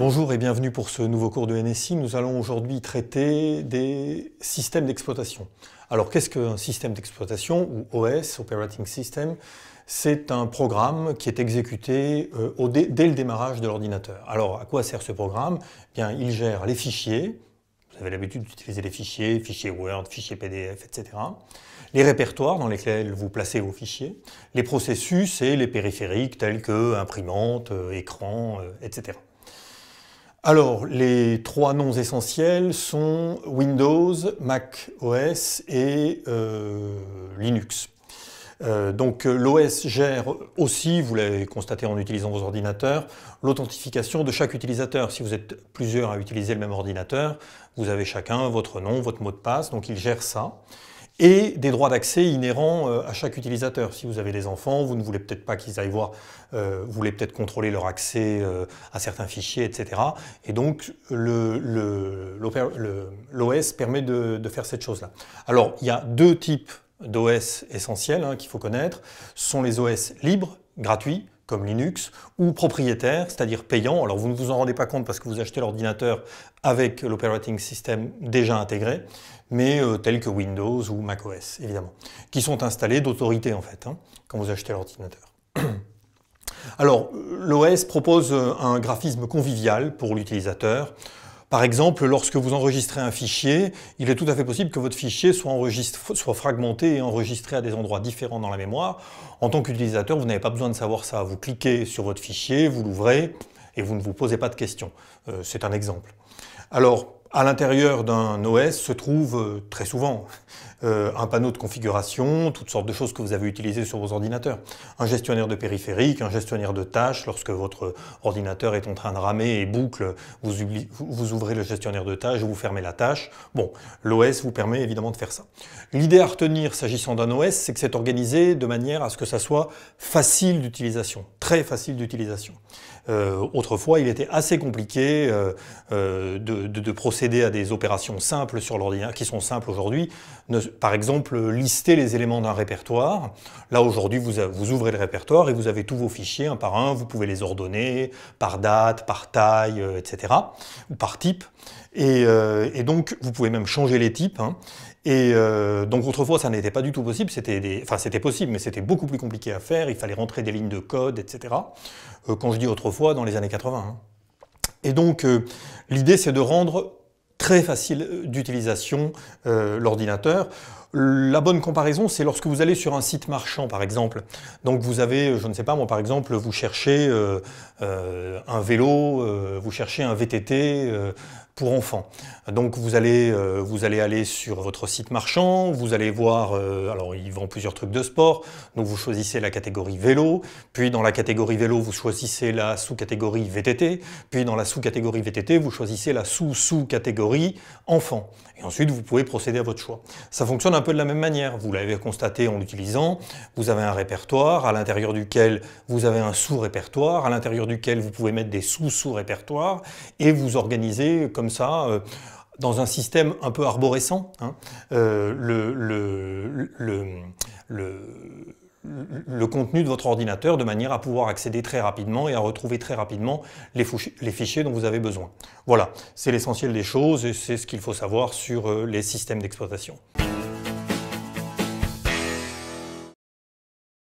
Bonjour et bienvenue pour ce nouveau cours de NSI. Nous allons aujourd'hui traiter des systèmes d'exploitation. Alors qu'est-ce qu'un système d'exploitation ou OS, Operating System C'est un programme qui est exécuté euh, dès le démarrage de l'ordinateur. Alors à quoi sert ce programme eh Bien, Il gère les fichiers. Vous avez l'habitude d'utiliser les fichiers, fichiers Word, fichiers PDF, etc. Les répertoires dans lesquels vous placez vos fichiers, les processus et les périphériques tels que imprimante, euh, écran, euh, etc. Alors, les trois noms essentiels sont Windows, Mac OS et euh, Linux. Euh, donc euh, l'OS gère aussi, vous l'avez constaté en utilisant vos ordinateurs, l'authentification de chaque utilisateur. Si vous êtes plusieurs à utiliser le même ordinateur, vous avez chacun votre nom, votre mot de passe, donc il gère ça et des droits d'accès inhérents euh, à chaque utilisateur. Si vous avez des enfants, vous ne voulez peut-être pas qu'ils aillent voir, euh, vous voulez peut-être contrôler leur accès euh, à certains fichiers, etc. Et donc l'OS le, permet de, faire cette chose-là. Alors il y a deux types d'OS essentiels hein, qu'il faut connaître. Ce sont les OS libres, gratuits, comme Linux, ou propriétaire, c'est-à-dire payant. Alors vous ne vous en rendez pas compte parce que vous achetez l'ordinateur avec l'operating system déjà intégré, mais euh, tel tels que Windows ou macOS, évidemment, qui sont installés d'autorité en fait, hein, quand vous achetez l'ordinateur. Alors, l'OS propose euh, un graphisme convivial pour l'utilisateur. Par exemple, lorsque vous enregistrez un fichier, il est tout à fait possible que votre fichier soit, fragmenté et enregistré à des endroits différents dans la mémoire. En tant qu'utilisateur, vous n'avez pas besoin de savoir ça. Vous cliquez sur votre fichier, vous l'ouvrez et vous ne vous posez pas de questions. Euh, c'est un exemple. Alors, à l'intérieur d'un OS se trouve euh, très souvent euh, un panneau de configuration, toutes sortes de choses que vous avez utilisées sur vos ordinateurs. Un gestionnaire de périphériques, un gestionnaire de tâches, lorsque votre ordinateur est en train de ramer et boucle, vous ouvrez le gestionnaire de tâches, vous fermez la tâche. Bon, l'OS vous permet évidemment de faire ça. L'idée à retenir s'agissant d'un OS, c'est que c'est organisé de manière à ce que ça soit facile d'utilisation facile d'utilisation. Euh, autrefois, il était assez compliqué euh, euh, de, procéder à des opérations simples sur l'ordinateur, qui sont simples aujourd'hui. Par exemple, lister les éléments d'un répertoire. Là, aujourd'hui, vous, ouvrez le répertoire et vous avez tous vos fichiers un par un. Vous pouvez les ordonner par date, par taille, etc. ou par type. Et, donc, vous pouvez même changer les types. Hein. Et euh, donc autrefois, ça n'était pas du tout possible. C'était enfin, c'était possible, mais c'était beaucoup plus compliqué à faire. Il fallait rentrer des lignes de code, etc. Euh, quand je dis autrefois, dans les années 80. Hein. Et donc, euh, l'idée, c'est de rendre très facile d'utilisation l'ordinateur. La bonne comparaison, c'est lorsque vous allez sur un site marchand, par exemple. Donc vous avez, je ne sais pas, moi par exemple, vous cherchez un vélo, vous cherchez un VTT pour enfants. Donc vous allez, euh, vous allez aller sur votre site marchand, vous allez voir, euh, alors ils vendent plusieurs trucs de sport, donc vous choisissez la catégorie vélo, puis dans la catégorie vélo vous choisissez la sous-catégorie VTT, puis dans la sous-catégorie VTT vous choisissez la sous-sous-catégorie enfant. Et ensuite vous pouvez procéder à votre choix. Ça fonctionne un peu de la même manière, vous l'avez constaté en l'utilisant, vous avez un répertoire à l'intérieur duquel vous avez un sous-répertoire, à l'intérieur duquel vous pouvez mettre des sous-sous-répertoires et vous organisez comme ça. Euh, dans un système un peu arborescent, hein, euh, le, contenu de votre ordinateur de manière à pouvoir accéder très rapidement et à retrouver très rapidement les fichiers dont vous avez besoin. Voilà, c'est l'essentiel des choses et c'est ce qu'il faut savoir sur euh, les systèmes d'exploitation.